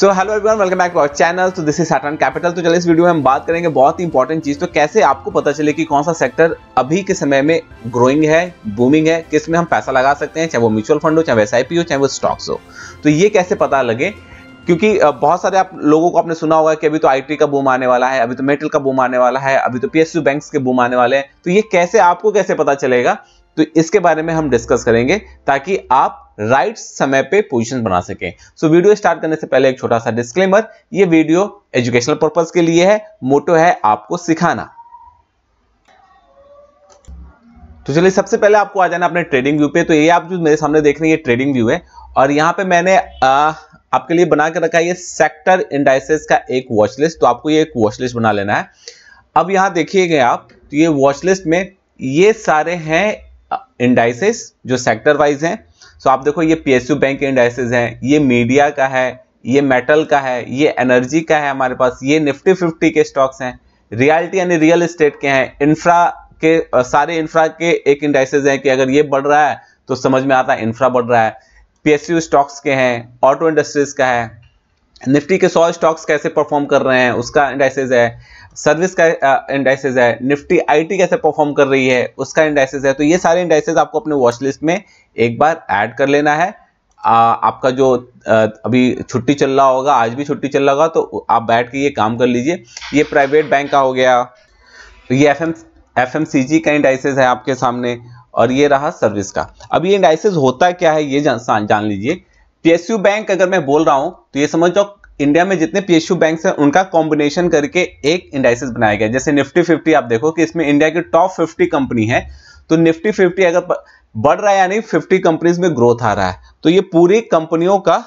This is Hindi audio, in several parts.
so hello everyone welcome back to our channel तो दिस इज सैटर्न कैपिटल तो चलिए इस वीडियो में हम बात करेंगे बहुत ही इंपॉर्टेंट चीज़ तो कैसे आपको पता चले कि कौन सा सेक्टर अभी के समय में ग्रोइंग है बूमिंग है किस में हम पैसा लगा सकते हैं चाहे वो म्यूचुअल फंड हो चाहे वो एस हो चाहे वो स्टॉक्स हो तो ये कैसे पता लगे क्योंकि बहुत सारे आप लोगों को आपने सुना होगा कि अभी तो आईटी का बूम आने वाला है अभी तो मेटल का बूम आने वाला है अभी तो पीएसयू बैंक्स के बूम आने वाले हैं तो ये कैसे आपको कैसे पता चलेगा तो इसके बारे में हम डिस्कस करेंगे ताकि आप राइट समय पे पोजीशन बना सके सो वीडियो स्टार्ट करने से पहले एक छोटा सा डिस्क्लेमर ये वीडियो एजुकेशनल पर्पज के लिए है मोटो है आपको सिखाना तो चलिए सबसे पहले आपको आ जाना अपने ट्रेडिंग व्यू पे तो ये आप जो मेरे सामने देख रहे हैं ये ट्रेडिंग व्यू है और यहाँ पे मैंने आ, आपके लिए बना के रखा है ये सेक्टर इंडाइसेस का एक वॉचलिस्ट तो आपको ये एक वॉचलिस्ट बना लेना है अब यहाँ देखिएगा आप तो ये वॉचलिस्ट में ये सारे हैं इंडाइसेस जो सेक्टर वाइज हैं सो आप देखो ये पी बैंक के इंडाइसेज हैं ये मीडिया का है ये मेटल का है ये एनर्जी का है हमारे पास ये निफ्टी फिफ्टी के स्टॉक्स हैं रियलिटी यानी रियल इस्टेट के हैं इंफ्रा के सारे इंफ्रा के एक इंडाइसेज हैं कि अगर ये बढ़ रहा है तो समझ में आता है इंफ्रा बढ़ रहा है पीएसयू स्टॉक्स के हैं ऑटो इंडस्ट्रीज का है निफ्टी के सौ स्टॉक्स कैसे परफॉर्म कर रहे हैं उसका इंडाइसेज है सर्विस का इंडाइसेज है निफ्टी आईटी कैसे परफॉर्म कर रही है उसका इंडाइसेज है तो ये सारे इंडाइसेज आपको अपने वॉच लिस्ट में एक बार ऐड कर लेना है आ, आपका जो आ, अभी छुट्टी चल रहा होगा आज भी छुट्टी चल रहा होगा तो आप बैठ के ये काम कर लीजिए ये प्राइवेट बैंक का हो गया तो ये F M F M C G का इंडाइसेज है आपके सामने और ये रहा सर्विस का अब ये इंडाइसेज होता क्या है ये जान जान लीजिए पी बैंक अगर मैं बोल रहा हूँ तो ये समझ जाओ इंडिया में जितने पीएसयू बैंक हैं उनका कॉम्बिनेशन करके एक इंडाइसिस बनाया गया जैसे निफ्टी फिफ्टी आप देखो कि इसमें इंडिया की टॉप फिफ्टी कंपनी है तो निफ्टी फिफ्टी अगर बढ़ रहा है यानी फिफ्टी कंपनीज में ग्रोथ आ रहा है तो ये पूरी कंपनियों का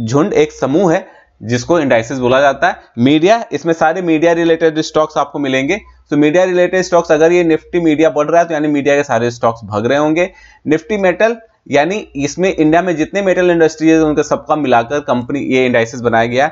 झुंड एक समूह है जिसको इंडाइसिस बोला जाता है मीडिया इसमें सारे मीडिया रिलेटेड स्टॉक्स आपको मिलेंगे तो मीडिया रिलेटेड स्टॉक्स अगर ये निफ्टी मीडिया बढ़ रहा है तो यानी मीडिया के सारे स्टॉक्स भग रहे होंगे निफ्टी मेटल यानी इसमें इंडिया में जितने मेटल इंडस्ट्रीज है उनका सबका मिलाकर कंपनी ये इंडाइसिस बनाया गया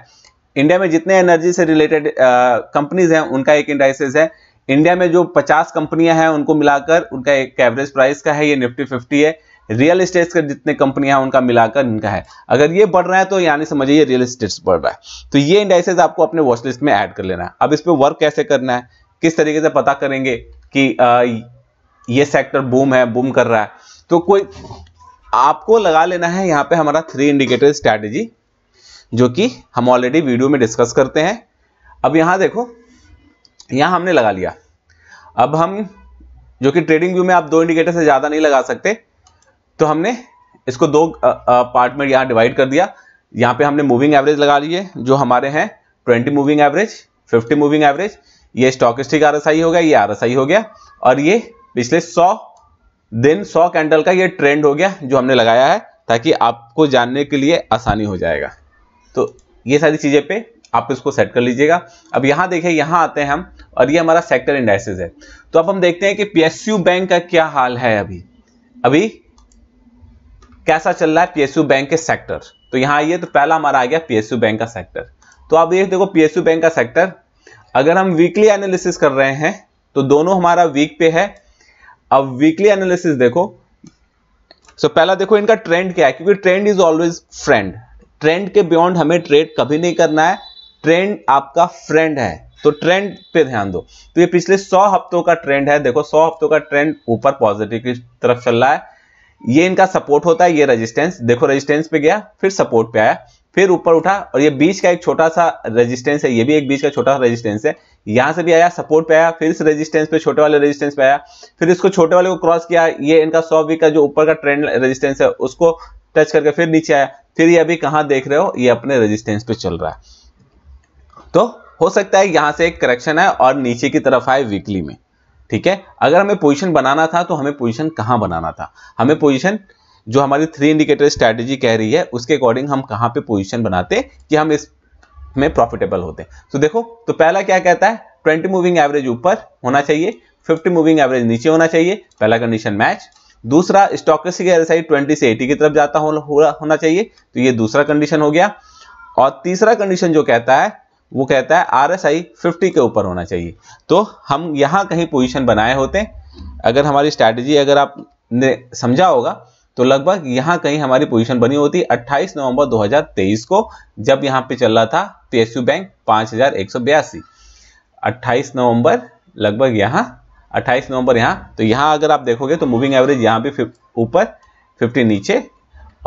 इंडिया में जितने एनर्जी से रिलेटेड कंपनीज हैं उनका एक इंडाइसिस है इंडिया में जो 50 कंपनियां हैं उनको मिलाकर उनका एक एवरेज प्राइस का है ये निफ्टी 50 है रियल इस्टेट्स का जितने कंपनियां हैं उनका मिलाकर इनका है अगर ये बढ़ रहा है तो यानी समझिए रियल इस्टेट्स बढ़ रहा है तो ये इंडाइसेस आपको अपने वॉच लिस्ट में ऐड कर लेना है अब इस पर वर्क कैसे करना है किस तरीके से पता करेंगे कि आ, ये सेक्टर बूम है बूम कर रहा है तो कोई आपको लगा लेना है यहाँ पे हमारा थ्री इंडिकेटर स्ट्रैटेजी जो कि हम ऑलरेडी वीडियो में डिस्कस करते हैं अब यहाँ देखो यहाँ हमने लगा लिया अब हम जो कि ट्रेडिंग व्यू में आप दो इंडिकेटर से ज़्यादा नहीं लगा सकते तो हमने इसको दो पार्ट में यहाँ डिवाइड कर दिया यहाँ पे हमने मूविंग एवरेज लगा लिए जो हमारे हैं twenty moving average fifty moving average ये स्टॉकिस्टिक आर हो गया ये आर हो गया और ये पिछले सौ देन सौ कैंडल का ये ट्रेंड हो गया जो हमने लगाया है ताकि आपको जानने के लिए आसानी हो जाएगा तो ये सारी चीज़ें पे आप इसको सेट कर लीजिएगा अब यहां देखिए यहां आते हैं हम और ये हमारा सेक्टर इंडाइसेस है तो अब हम देखते हैं कि पीएसयू बैंक का क्या हाल है अभी अभी कैसा चल रहा है पीएसयू बैंक के सेक्टर तो यहाँ आइए तो पहला हमारा आ गया पीएसयू बैंक का सेक्टर तो आप ये देखो पीएसयू बैंक का सेक्टर अगर हम वीकली एनालिसिस कर रहे हैं तो दोनों हमारा वीक पे है अब वीकली एनालिसिस देखो सो so, पहला देखो इनका ट्रेंड क्या है क्योंकि trend is always friend trend के बियॉन्ड हमें ट्रेड कभी नहीं करना है ट्रेंड आपका फ्रेंड है तो ट्रेंड पे ध्यान दो तो ये पिछले 100 हफ्तों का ट्रेंड है देखो 100 हफ्तों का ट्रेंड ऊपर पॉजिटिव की तरफ चल रहा है ये इनका सपोर्ट होता है ये रेजिस्टेंस देखो रेजिस्टेंस पे गया फिर सपोर्ट पे आया फिर ऊपर उठा और ये बीच का एक छोटा सा रेजिस्टेंस है ये भी एक बीच का छोटा सा रेजिस्टेंस है यहां से भी आया सपोर्ट पे आया फिर इस रेजिस्टेंस पे छोटे वाले रेजिस्टेंस पे आया फिर इसको छोटे वाले को क्रॉस किया ये इनका सौ वीक का जो ऊपर का ट्रेंड रेजिस्टेंस है उसको टच करके फिर नीचे आया फिर ये अभी कहां देख रहे हो ये अपने रेजिस्टेंस पे चल रहा है तो हो सकता है यहां से एक करेक्शन है और नीचे की तरफ आए वीकली में ठीक है अगर हमें पोजिशन बनाना था तो हमें पोजिशन कहां बनाना था हमें पोजिशन जो हमारी थ्री इंडिकेटर स्ट्रैटेजी कह रही है उसके अकॉर्डिंग हम कहां पे पोजीशन बनाते हैं कि हम इस में प्रॉफिटेबल होते हैं तो देखो तो पहला क्या कहता है ट्वेंटी मूविंग एवरेज ऊपर होना चाहिए फिफ्टी मूविंग एवरेज नीचे होना चाहिए पहला कंडीशन मैच दूसरा स्टॉकसी का एरसाइड ट्वेंटी से एटी की तरफ जाता हो, हो, होना चाहिए तो ये दूसरा कंडीशन हो गया और तीसरा कंडीशन जो कहता है वो कहता है आर एस आई फिफ्टी के ऊपर होना चाहिए तो हम यहाँ कहीं पोजीशन बनाए होते हैं अगर हमारी स्ट्रैटेजी अगर आपने समझा होगा तो लगभग यहाँ कहीं हमारी पोजीशन बनी होती 28 नवंबर 2023 को जब यहां पे चल रहा था पीएसयू बैंक पांच हज़ार एक सौ बयासी अट्ठाईस नवंबर लगभग यहां 28 नवंबर यहां तो यहां अगर आप देखोगे तो मूविंग एवरेज यहां पे ऊपर 50 नीचे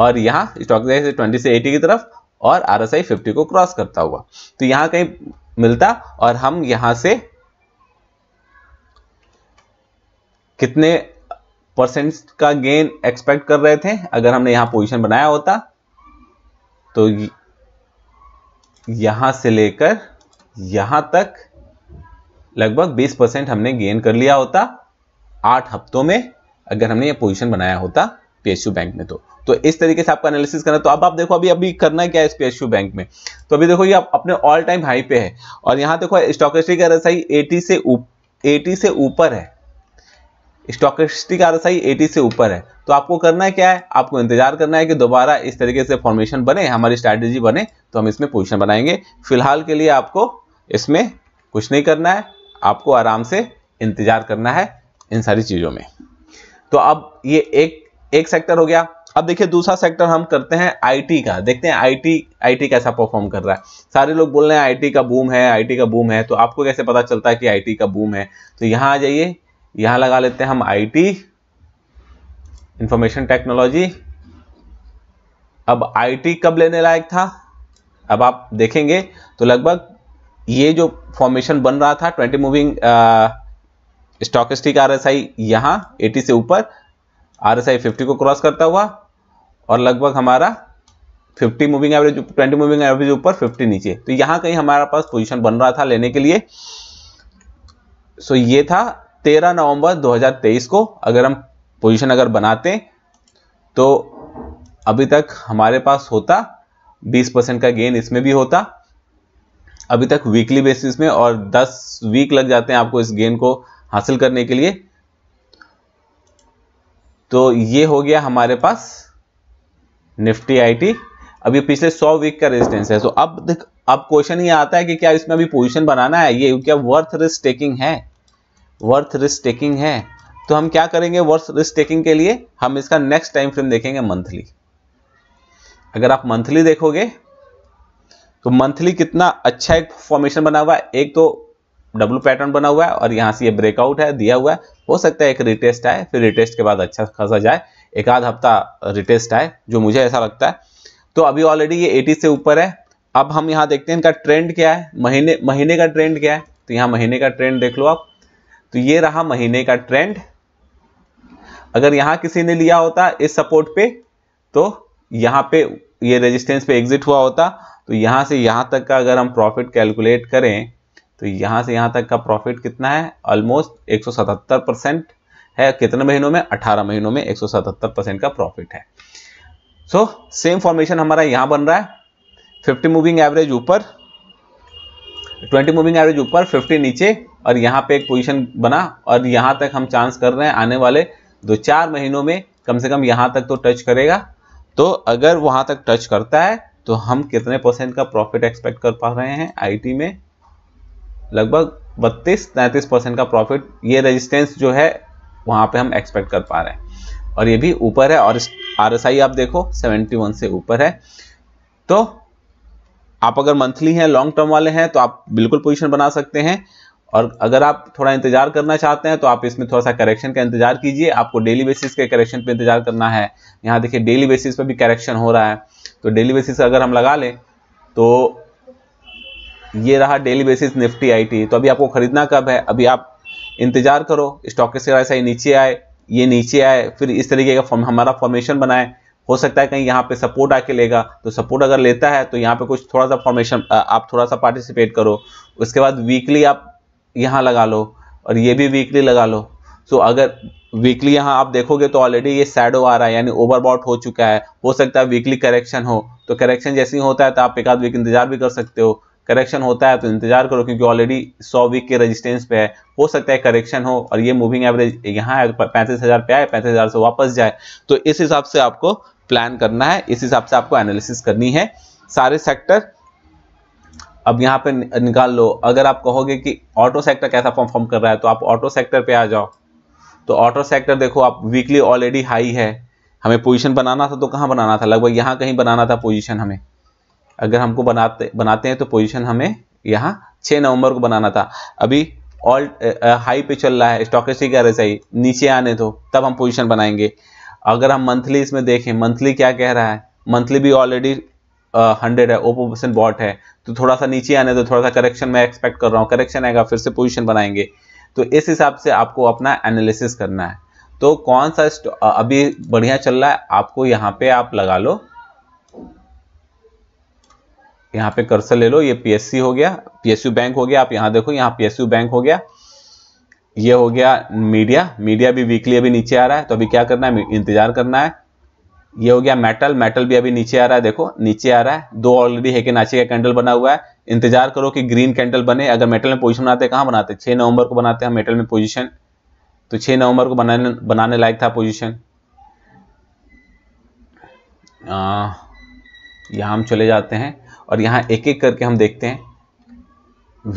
और यहाँ स्टॉक ट्वेंटी से 80 की तरफ और आर एस आई फिफ्टी को क्रॉस करता हुआ तो यहां कहीं मिलता और हम यहां से कितने परसेंट का गेन एक्सपेक्ट कर रहे थे अगर हमने यहां पोजीशन बनाया होता तो यहां से लेकर यहां तक लगभग 20 परसेंट हमने गेन कर लिया होता आठ हफ्तों में अगर हमने ये पोजीशन बनाया होता पीएसयू बैंक में तो तो इस तरीके से आपका एनालिसिस करना तो अब आप देखो अभी अभी करना क्या है इस पीएसयू बैंक में तो अभी देखो ये आप अपने ऑल टाइम हाई पे है और यहां देखो स्टॉक का रसाई से 80 से ऊपर है स्टॉकिस्टिक आरएसआई 80 से ऊपर है तो आपको करना है क्या है आपको इंतजार करना है कि दोबारा इस तरीके से फॉर्मेशन बने हमारी स्ट्रैटेजी बने तो हम इसमें पोजिशन बनाएंगे फिलहाल के लिए आपको इसमें कुछ नहीं करना है आपको आराम से इंतजार करना है इन सारी चीज़ों में तो अब ये एक एक सेक्टर हो गया अब देखिए दूसरा सेक्टर हम करते हैं आईटी का देखते हैं आईटी आईटी कैसा परफॉर्म कर रहा है सारे लोग बोल रहे हैं आईटी का बूम है आईटी का बूम है तो आपको कैसे पता चलता है कि आईटी का बूम है तो यहाँ आ जाइए यहां लगा लेते हैं हम आईटी इंफॉर्मेशन टेक्नोलॉजी अब आईटी कब लेने लायक था अब आप देखेंगे तो लगभग ये जो फॉर्मेशन बन रहा था twenty moving stochastic R S I यहां एटी से ऊपर आर एस आई फिफ्टी को क्रॉस करता हुआ और लगभग हमारा fifty moving average twenty moving average ऊपर फिफ्टी नीचे तो यहां कहीं हमारे पास पोजीशन बन रहा था लेने के लिए सो so ये था 13 नवंबर 2023 को अगर हम पोजीशन अगर बनाते तो अभी तक हमारे पास होता 20 परसेंट का गेन इसमें भी होता अभी तक वीकली बेसिस में और 10 वीक लग जाते हैं आपको इस गेन को हासिल करने के लिए तो ये हो गया हमारे पास निफ्टी आईटी अब ये पिछले 100 वीक का रेजिस्टेंस है तो अब अब क्वेश्चन ये आता है कि क्या इसमें अभी पोजीशन बनाना है ये क्या वर्थ रिस्क टेकिंग है वर्थ रिस्क टेकिंग है तो हम क्या करेंगे वर्थ रिस्क टेकिंग के लिए हम इसका नेक्स्ट टाइम फ्रेम देखेंगे मंथली अगर आप मंथली देखोगे तो मंथली कितना अच्छा एक फॉर्मेशन बना हुआ है एक तो डब्लू पैटर्न बना हुआ है और यहाँ से ये ब्रेकआउट है दिया हुआ है हो सकता है एक रिटेस्ट आए फिर रिटेस्ट के बाद अच्छा खासा जाए एक आध हफ्ता रिटेस्ट आए जो मुझे ऐसा लगता है तो अभी ऑलरेडी ये 80 से ऊपर है अब हम यहाँ देखते हैं इनका ट्रेंड क्या है महीने महीने का ट्रेंड क्या है तो यहाँ महीने का ट्रेंड देख लो आप तो ये रहा महीने का ट्रेंड अगर यहां किसी ने लिया होता इस सपोर्ट पे तो यहां पे ये रेजिस्टेंस पे एग्जिट हुआ होता तो यहां से यहां तक का अगर हम प्रॉफिट कैलकुलेट करें तो यहां से यहां तक का प्रॉफिट कितना है ऑलमोस्ट 177 परसेंट है कितने महीनों में 18 महीनों में 177 परसेंट का प्रॉफिट है सो सेम फॉर्मेशन हमारा यहां बन रहा है 50 मूविंग एवरेज ऊपर 20 मूविंग एवरेज ऊपर 50 नीचे और यहाँ पे एक पोजीशन बना और यहाँ तक हम चांस कर रहे हैं आने वाले दो चार महीनों में कम से कम यहाँ तक तो टच करेगा तो अगर वहाँ तक टच करता है तो हम कितने परसेंट का प्रॉफिट एक्सपेक्ट कर पा रहे हैं आई में लगभग बत्तीस तैंतीस परसेंट का प्रॉफिट ये रेजिस्टेंस जो है वहाँ पे हम एक्सपेक्ट कर पा रहे हैं और ये भी ऊपर है और आर एस आई आप देखो 71 से ऊपर है तो आप अगर मंथली हैं लॉन्ग टर्म वाले हैं तो आप बिल्कुल पोजीशन बना सकते हैं और अगर आप थोड़ा इंतजार करना चाहते हैं तो आप इसमें थोड़ा सा करेक्शन का इंतजार कीजिए आपको डेली बेसिस के करेक्शन पे इंतजार करना है यहाँ देखिए डेली बेसिस पे भी करेक्शन हो रहा है तो डेली बेसिस अगर हम लगा लें तो ये रहा डेली बेसिस निफ्टी आई तो अभी आपको खरीदना कब है अभी आप इंतजार करो स्टॉक से ऐसा ही नीचे आए ये नीचे आए फिर इस तरीके का हमारा फॉर्मेशन बनाए हो सकता है कहीं यहाँ पे सपोर्ट आके लेगा तो सपोर्ट अगर लेता है तो यहाँ पे कुछ थोड़ा सा फॉर्मेशन आप थोड़ा सा पार्टिसिपेट करो उसके बाद वीकली आप यहाँ लगा लो और ये भी वीकली लगा लो सो so, अगर वीकली यहाँ आप देखोगे तो ऑलरेडी ये सैडो आ रहा है यानी ओवरबॉट हो चुका है हो सकता है वीकली करेक्शन हो तो करेक्शन जैसे ही होता है तो आप एक आध वीक इंतजार भी कर सकते हो करेक्शन होता है तो इंतजार करो क्योंकि ऑलरेडी 100 वीक के रेजिस्टेंस पे है हो सकता है करेक्शन हो और ये मूविंग एवरेज यहाँ है तो पैंतीस हज़ार पे आए पैंतीस हज़ार से वापस जाए तो इस हिसाब से आपको प्लान करना है इस हिसाब से आपको एनालिसिस करनी है सारे सेक्टर अब यहाँ पे निकाल लो अगर आप कहोगे कि ऑटो सेक्टर कैसा परफॉर्म कर रहा है तो आप ऑटो सेक्टर पे आ जाओ तो ऑटो सेक्टर देखो आप वीकली ऑलरेडी हाई है हमें पोजीशन बनाना था तो कहाँ बनाना था लगभग यहाँ कहीं बनाना था पोजीशन हमें अगर हमको बनाते बनाते हैं तो पोजीशन हमें यहाँ छः नवंबर को बनाना था अभी ऑल हाई पे चल रहा है स्टॉकेसी कह रहे सही नीचे आने दो तब हम पोजिशन बनाएंगे अगर हम मंथली इसमें देखें मंथली क्या कह रहा है मंथली भी ऑलरेडी हंड्रेड है ओपो परसेंट बॉट है तो थोड़ा सा नीचे आने तो थोड़ा सा करेक्शन मैं एक्सपेक्ट कर रहा हूँ करेक्शन आएगा फिर से पोजिशन बनाएंगे तो इस हिसाब से आपको अपना एनालिसिस करना है तो कौन सा अभी बढ़िया चल रहा है आपको यहाँ पे आप लगा लो यहाँ पे कर्सर ले लो ये पीएससी हो गया पीएसयू बैंक हो गया आप यहाँ देखो यहाँ पीएसयू बैंक हो गया ये हो गया मीडिया मीडिया भी वीकली अभी नीचे आ रहा है तो अभी क्या करना है इंतजार करना है ये हो गया मेटल मेटल भी अभी नीचे आ रहा है देखो नीचे आ रहा है दो ऑलरेडी है कि नाचे का कैंडल बना हुआ है इंतजार करो कि ग्रीन कैंडल बने अगर मेटल में पोजीशन बनाते कहाँ बनाते छः नवंबर को बनाते हैं मेटल में पोजीशन तो छः नवंबर को बनाने बनाने लायक था पोजिशन यहाँ हम चले जाते हैं और यहाँ एक एक करके हम देखते हैं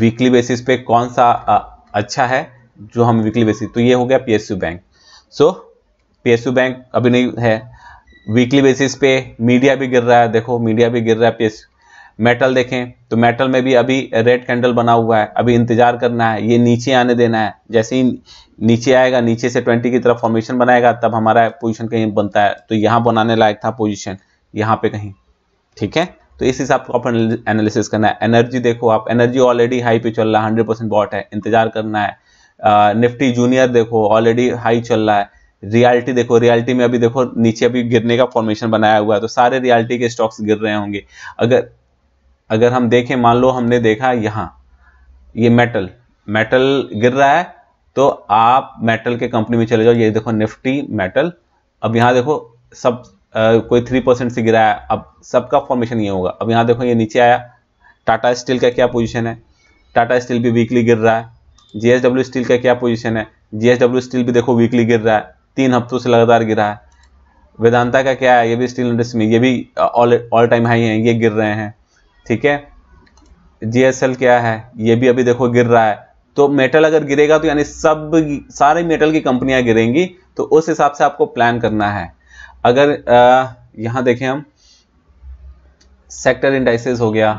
वीकली बेसिस पे कौन सा आ, अच्छा है जो हम वीकली बेसिस तो ये हो गया PSU bank so so, PSU bank अभी नहीं है वीकली बेसिस पे मीडिया भी गिर रहा है देखो मीडिया भी गिर रहा है पेस मेटल देखें तो मेटल में भी अभी रेड कैंडल बना हुआ है अभी इंतजार करना है ये नीचे आने देना है जैसे ही नीचे आएगा नीचे से ट्वेंटी की तरफ फॉर्मेशन बनाएगा तब हमारा पोजीशन कहीं बनता है तो यहाँ बनाने लायक था पोजीशन यहाँ पे कहीं ठीक है तो इस हिसाब को अपन एनालिसिस करना है एनर्जी देखो आप एनर्जी ऑलरेडी हाई पे चल रहा है हंड्रेड परसेंट बॉट है इंतजार करना है निफ्टी जूनियर देखो ऑलरेडी हाई चल रहा है रियलिटी देखो रियलिटी में अभी देखो नीचे अभी गिरने का फॉर्मेशन बनाया हुआ है तो सारे रियलिटी के स्टॉक्स गिर रहे होंगे अगर अगर हम देखें मान लो हमने देखा यहाँ ये मेटल मेटल गिर रहा है तो आप मेटल के कंपनी में चले जाओ ये देखो निफ्टी मेटल अब यहाँ देखो सब आ, कोई थ्री परसेंट से गिरा है अब सबका फॉर्मेशन ये होगा अब यहाँ देखो ये नीचे आया टाटा स्टील का क्या पोजीशन है टाटा स्टील भी वीकली गिर रहा है जीएसडब्ल्यू स्टील का क्या पोजीशन है जीएसडब्ल्यू स्टील भी देखो वीकली गिर रहा है तीन हफ्तों से लगातार गिरा है वेदांता का क्या है ये भी स्टील इंडस्ट्री में ये भी ऑल टाइम हाई है ये गिर रहे हैं ठीक है जीएसएल क्या है ये भी अभी देखो गिर रहा है तो मेटल अगर गिरेगा तो यानी सब सारे मेटल की कंपनियां गिरेंगी तो उस हिसाब से आपको प्लान करना है अगर uh, यहां देखें हम सेक्टर इंडाइसेस हो गया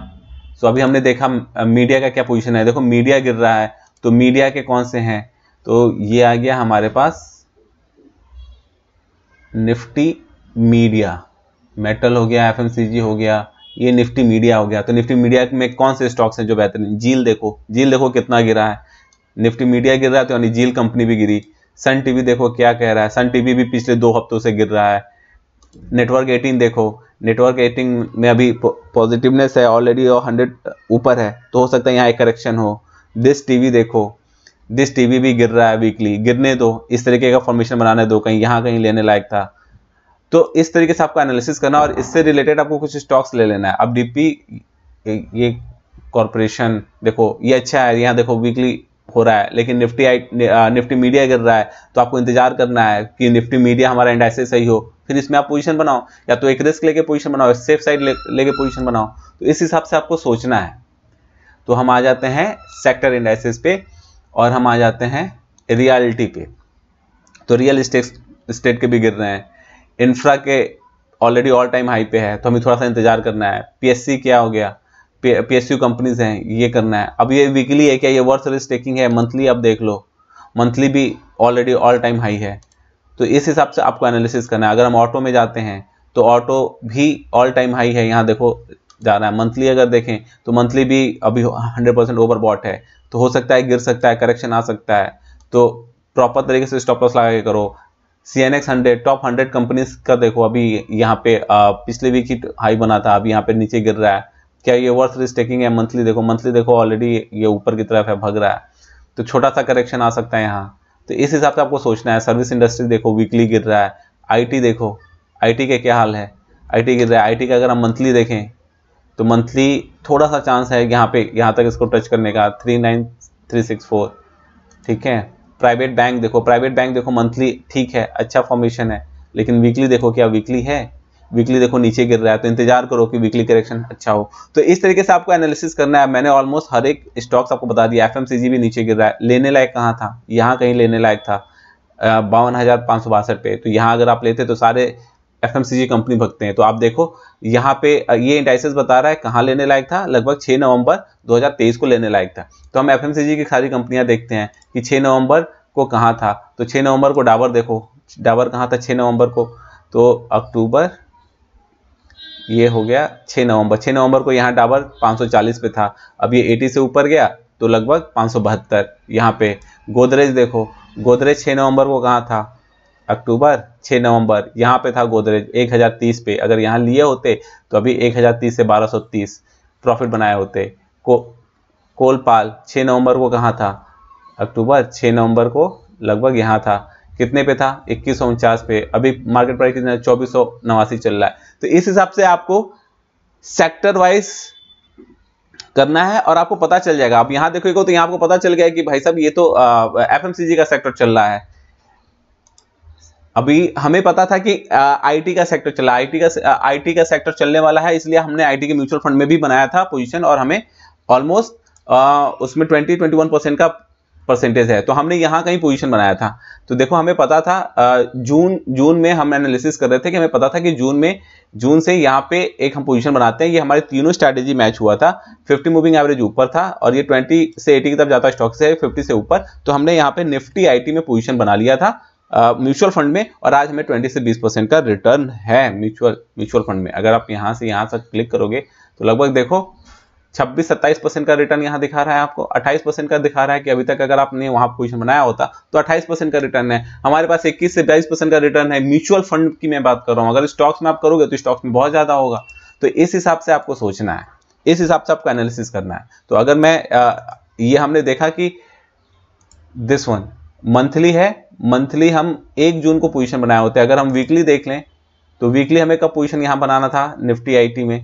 तो अभी हमने देखा मीडिया uh, का क्या पोजीशन है देखो मीडिया गिर रहा है तो मीडिया के कौन से हैं तो ये आ गया हमारे पास निफ्टी मीडिया मेटल हो गया एफ हो गया ये निफ्टी मीडिया हो गया तो निफ्टी मीडिया में कौन से स्टॉक्स हैं जो बेहतरीन जील देखो जील देखो कितना गिरा है निफ्टी मीडिया गिर रहा है तो यानी जील कंपनी भी गिरी सन टीवी देखो क्या कह रहा है सन टीवी भी पिछले दो हफ्तों से गिर रहा है नेटवर्क एटीन देखो नेटवर्क एटीन में अभी पॉजिटिवनेस है ऑलरेडी हंड्रेड ऊपर है तो हो सकता है यहाँ एक करेक्शन हो दिस टीवी देखो दिस टीवी भी गिर रहा है वीकली गिरने दो इस तरीके का फॉर्मेशन बनाने दो कहीं यहाँ कहीं लेने लायक था तो इस तरीके से आपको एनालिसिस करना और इससे रिलेटेड आपको कुछ स्टॉक्स ले लेना है अब डीपी ये कॉरपोरेशन देखो ये अच्छा है यहाँ देखो वीकली हो रहा है लेकिन निफ्टी आई निफ्टी मीडिया गिर रहा है तो आपको इंतजार करना है कि निफ्टी मीडिया हमारा इंडेक्स सही हो फिर इसमें आप पोजीशन बनाओ या तो एक रिस्क लेके पोजीशन बनाओ सेफ साइड लेके पोजीशन बनाओ तो इस हिसाब से आपको सोचना है तो हम आ जाते हैं सेक्टर इंडेक्सेस पे और हम आ जाते हैं रियलिटी पे तो रियल स्टेट के भी गिर रहे हैं इंफ्रा के ऑलरेडी ऑल टाइम हाई पे है तो हमें थोड़ा सा इंतजार करना है पीएससी क्या हो गया पी एस कंपनीज हैं ये करना है अब ये वीकली है क्या ये वर्थ सर्विस टेकिंग है मंथली आप देख लो मंथली भी ऑलरेडी ऑल टाइम हाई है तो इस हिसाब से आपको एनालिसिस करना है अगर हम ऑटो में जाते हैं तो ऑटो भी ऑल टाइम हाई है यहाँ देखो जा रहा है मंथली अगर देखें तो मंथली भी अभी 100 परसेंट ओवर बॉट है तो हो सकता है गिर सकता है करेक्शन आ सकता है तो प्रॉपर तरीके से स्टॉप लॉस लगा के करो C N X hundred top hundred companies का देखो अभी यहाँ पे पिछले वीक ही हाई बना था अभी यहाँ पे नीचे गिर रहा है क्या ये वर्थ रिस्क टेकिंग है मंथली देखो मंथली देखो ऑलरेडी ये ऊपर की तरफ है भग रहा है तो छोटा सा करेक्शन आ सकता है यहाँ तो इस हिसाब से आपको सोचना है सर्विस इंडस्ट्री देखो वीकली गिर रहा है आईटी देखो आईटी के क्या हाल है आईटी गिर रहा है आईटी का अगर हम मंथली देखें तो मंथली थोड़ा सा चांस है यहाँ पे यहाँ तक इसको टच करने का three nine three six four ठीक है प्राइवेट बैंक देखो प्राइवेट बैंक देखो मंथली ठीक है अच्छा फॉर्मेशन है लेकिन वीकली देखो क्या वीकली है वीकली देखो नीचे गिर रहा है तो इंतजार करो कि वीकली करेक्शन अच्छा हो तो इस तरीके से आपको एनालिसिस करना है मैंने ऑलमोस्ट हर एक स्टॉक्स आपको बता दिया एफएमसीजी भी नीचे गिर रहा है लेने लायक कहाँ था यहाँ कहीं लेने लायक था बावन हज़ार पाँच सौ बासठ पे तो यहाँ अगर आप लेते तो सारे एफ कंपनी भगते हैं तो आप देखो यहाँ पे ये इंडाइसेस बता रहा है कहाँ लेने लायक था लगभग 6 नवंबर 2023 को लेने लायक था तो हम एफ की सारी कंपनियाँ देखते हैं कि 6 नवंबर को कहाँ था तो 6 नवंबर को डाबर देखो डाबर कहाँ था 6 नवंबर को तो अक्टूबर ये हो गया 6 नवंबर 6 नवंबर को यहाँ डाबर 540 पे था अब ये 80 से ऊपर गया तो लगभग पाँच सौ बहत्तर यहाँ पे गोदरेज देखो गोदरेज छः नवंबर को कहाँ था अक्टूबर 6 नवंबर यहाँ पे था गोदरेज 1030 पे अगर यहाँ लिए होते तो अभी 1030 से 1230 प्रॉफिट बनाए होते को कोलपाल 6 नवंबर को कहाँ था अक्टूबर 6 नवंबर को लगभग यहाँ था कितने पे था इक्कीस पे अभी मार्केट प्राइस कितना चौबीस चल रहा है तो इस हिसाब से आपको सेक्टर वाइज करना है और आपको पता चल जाएगा आप यहाँ देखोगे तो यहाँ आपको पता चल गया कि भाई साहब ये तो एफ का सेक्टर चल रहा है अभी हमें पता था कि आईटी का सेक्टर चला आईटी का आईटी का सेक्टर चलने वाला है इसलिए हमने आईटी के म्यूचुअल फंड में भी बनाया था पोजीशन और हमें ऑलमोस्ट उसमें 20 21 परसेंट का परसेंटेज है तो हमने यहाँ कहीं पोजीशन बनाया था तो देखो हमें पता था जून जून में हम एनालिसिस कर रहे थे कि हमें पता था कि जून में जून से यहाँ पे एक हम पोजीशन बनाते हैं ये हमारे तीनों स्ट्रैटेजी मैच हुआ था 50 मूविंग एवरेज ऊपर था और ये 20 से 80 की तरफ जाता स्टॉक से 50 से ऊपर तो हमने यहाँ पे निफ्टी आईटी में पोजीशन बना लिया था म्यूचुअल फंड में और आज हमें 20 से 20 परसेंट का रिटर्न है म्यूचुअल म्यूचुअल फंड में अगर आप यहाँ से यहाँ तक क्लिक करोगे तो लगभग देखो 26-27 परसेंट का रिटर्न यहां दिखा रहा है आपको 28 परसेंट का दिखा रहा है कि अभी तक अगर आपने वहां पोजिशन बनाया होता तो 28 परसेंट का रिटर्न है हमारे पास 21 से 22 परसेंट का रिटर्न है म्यूचुअल फंड की मैं बात कर रहा हूँ अगर स्टॉक्स में आप करोगे तो स्टॉक्स में बहुत ज़्यादा होगा तो इस हिसाब से आपको सोचना है इस हिसाब से आपको एनालिसिस करना है तो अगर मैं आ, ये हमने देखा कि दिस वन मंथली है मंथली हम एक जून को पोजीशन बनाए होते अगर हम वीकली देख लें तो वीकली हमें कब पोजीशन यहां बनाना था निफ्टी आईटी में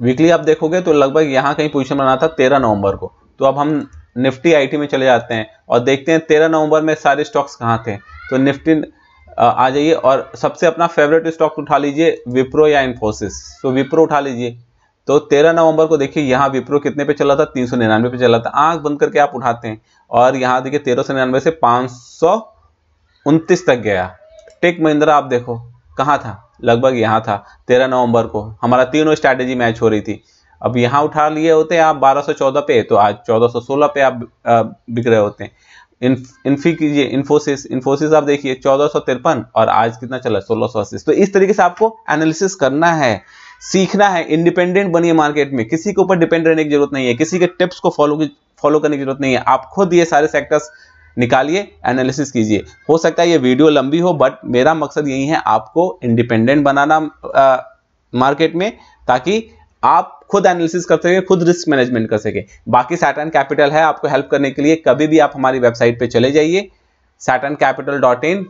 वीकली आप देखोगे तो लगभग यहां कहीं पोजीशन बनाना था तेरह नवंबर को तो अब हम निफ्टी आईटी में चले जाते हैं और देखते हैं तेरह नवंबर में सारे स्टॉक्स कहाँ थे तो निफ्टी आ जाइए और सबसे अपना फेवरेट स्टॉक उठा लीजिए विप्रो या इन्फोसिस तो विप्रो उठा लीजिए तो 13 नवंबर को देखिए यहाँ विप्रो कितने पे चला था तीन सौ निन्यानवे पे चला था आंख बंद करके आप उठाते हैं और यहाँ देखिए तेरह सौ निन्यानवे से पाँच सौ उनतीस तक गया टेक महिंद्रा आप देखो कहाँ था लगभग यहाँ था तेरह नवंबर को हमारा तीनों स्ट्रैटेजी मैच हो रही थी अब यहाँ उठा लिए होते हैं आप 1214 पे तो आज सोलह पे आप बिक रहे होते हैं इन्फी कीजिए इन्फोसिस इन्फोसिस आप देखिए चौदह और आज कितना चला सोलह तो इस तरीके से आपको एनालिसिस करना है सीखना है इंडिपेंडेंट बनिए मार्केट में किसी के ऊपर डिपेंड रहने की जरूरत नहीं है किसी के टिप्स को फॉलो की फॉलो करने की जरूरत नहीं है आप खुद ये सारे सेक्टर्स निकालिए एनालिसिस कीजिए हो सकता है ये वीडियो लंबी हो बट मेरा मकसद यही है आपको इंडिपेंडेंट बनाना आ, मार्केट में ताकि आप खुद एनालिसिस कर सके खुद रिस्क मैनेजमेंट कर सके बाकी सैटन कैपिटल है आपको हेल्प करने के लिए कभी भी आप हमारी वेबसाइट पे चले जाइए सैटन कैपिटल डॉट इन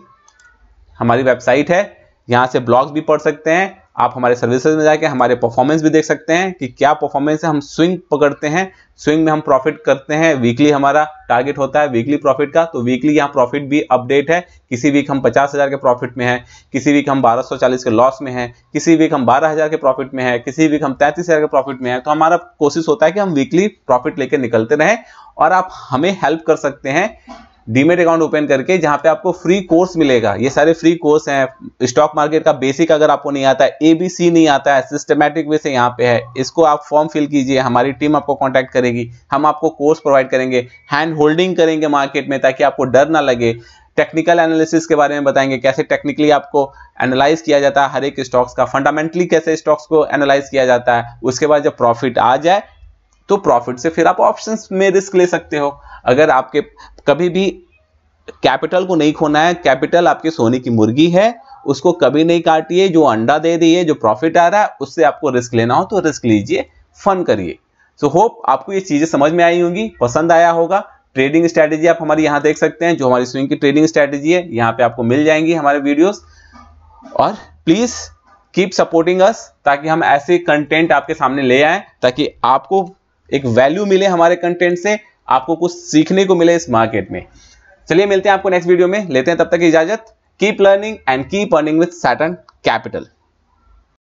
हमारी वेबसाइट है यहाँ से ब्लॉग्स भी पढ़ सकते हैं आप हमारे सर्विसेज में जाके हमारे परफॉर्मेंस भी देख सकते हैं कि क्या परफॉर्मेंस है हम स्विंग पकड़ते हैं स्विंग में हम प्रॉफिट करते हैं वीकली हमारा टारगेट होता है वीकली प्रॉफिट का तो वीकली यहाँ प्रॉफिट भी अपडेट है किसी वीक हम पचास हज़ार के प्रॉफिट में है किसी वीक हम 1240 के लॉस में है किसी वीक हम 12000 के प्रॉफिट में है किसी वीक हम 33000 के प्रॉफिट में है तो हमारा कोशिश होता है कि हम वीकली प्रॉफिट लेकर निकलते रहें और आप हमें हेल्प कर सकते हैं डीमेट अकाउंट ओपन करके जहां पे आपको फ्री कोर्स मिलेगा ये सारे फ्री कोर्स हैं स्टॉक मार्केट का बेसिक अगर आपको नहीं आता है एबीसी नहीं आता है सिस्टमेटिक वे से यहाँ पे है इसको आप फॉर्म फिल कीजिए हमारी टीम आपको कांटेक्ट करेगी हम आपको कोर्स प्रोवाइड करेंगे हैंड होल्डिंग करेंगे मार्केट में ताकि आपको डर ना लगे टेक्निकल एनालिसिस के बारे में बताएंगे कैसे टेक्निकली आपको एनालाइज किया जाता है हर एक स्टॉक्स का फंडामेंटली कैसे स्टॉक्स को एनालाइज किया जाता है उसके बाद जब प्रॉफिट आ जाए तो प्रॉफिट से फिर आप ऑप्शन में रिस्क ले सकते हो अगर आपके कभी भी कैपिटल को नहीं खोना है कैपिटल आपके सोने की मुर्गी है उसको कभी नहीं काटिए जो अंडा दे रही है जो प्रॉफिट आ रहा है उससे आपको रिस्क लेना हो तो रिस्क लीजिए फन करिए सो होप आपको ये चीज़ें समझ में आई होंगी पसंद आया होगा ट्रेडिंग स्ट्रैटेजी आप हमारी यहाँ देख सकते हैं जो हमारी स्विंग की ट्रेडिंग स्ट्रैटेजी है यहाँ पे आपको मिल जाएंगी हमारे वीडियोस और प्लीज़ कीप सपोर्टिंग अस ताकि हम ऐसे कंटेंट आपके सामने ले आए ताकि आपको एक वैल्यू मिले हमारे कंटेंट से आपको कुछ सीखने को मिले इस मार्केट में चलिए मिलते हैं आपको नेक्स्ट वीडियो में लेते हैं तब तक इजाजत keep learning and keep earning with सैटन कैपिटल